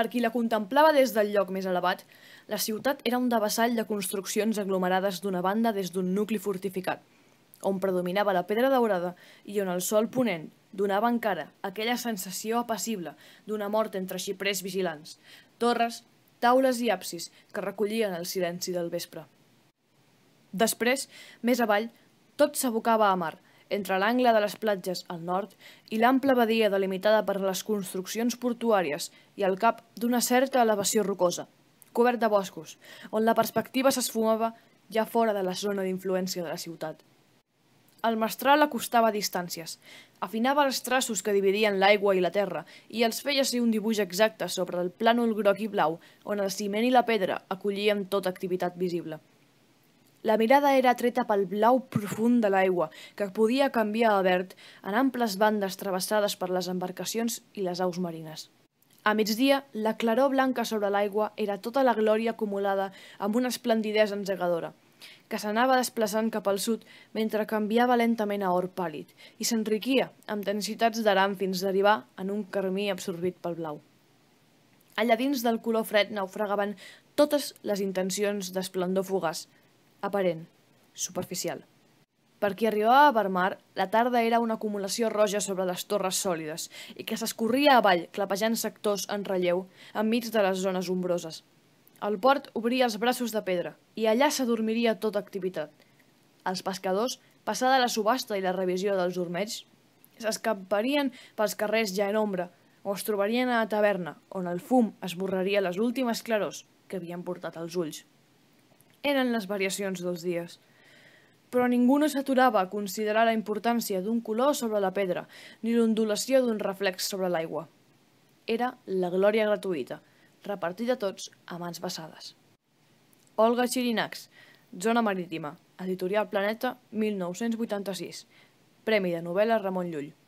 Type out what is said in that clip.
Per qui la contemplava des del lloc més elevat, la ciutat era un devassall de construccions aglomerades d'una banda des d'un nucli fortificat, on predominava la pedra daurada i on el sol ponent donava encara aquella sensació apassible d'una mort entre xiprers vigilants, torres, taules i absis que recollien el silenci del vespre. Després, més avall, tot s'abocava a mar, entre l'angle de les platges al nord i l'ample badia delimitada per les construccions portuàries i al cap d'una certa elevació rocosa, cobert de boscos, on la perspectiva s'esfumava ja fora de la zona d'influència de la ciutat. El mestral acostava distàncies, afinava els traços que dividien l'aigua i la terra i els feia ser un dibuix exacte sobre el plànol groc i blau on el ciment i la pedra acollien tota activitat visible. La mirada era treta pel blau profund de l'aigua, que podia canviar a verd en amples bandes travessades per les embarcacions i les aus marines. A migdia, la claror blanca sobre l'aigua era tota la glòria acumulada amb una esplendidesa engegadora, que s'anava desplaçant cap al sud mentre canviava lentament a or pàl·lid i s'enriquia amb densitats d'aram fins d'arribar en un carmí absorbit pel blau. Allà dins del color fred naufragaven totes les intencions d'esplendor fugaç, aparent, superficial. Per qui arribava a Vermar, la tarda era una acumulació roja sobre les torres sòlides i que s'escorria avall, clapejant sectors en relleu, enmig de les zones ombroses. El port obria els braços de pedra i allà s'adormiria tota activitat. Els pescadors, passada la subhasta i la revisió dels ormeigs, s'escamparien pels carrers ja en ombra o es trobarien a la taverna, on el fum esborraria les últimes clarors que havien portat als ulls eren les variacions dels dies. Però ningú no s'aturava a considerar la importància d'un color sobre la pedra, ni l'ondulació d'un reflex sobre l'aigua. Era la glòria gratuïta, repartida a tots a mans vessades. Olga Xirinax, Zona Marítima, Editorial Planeta, 1986. Premi de novel·la Ramon Llull.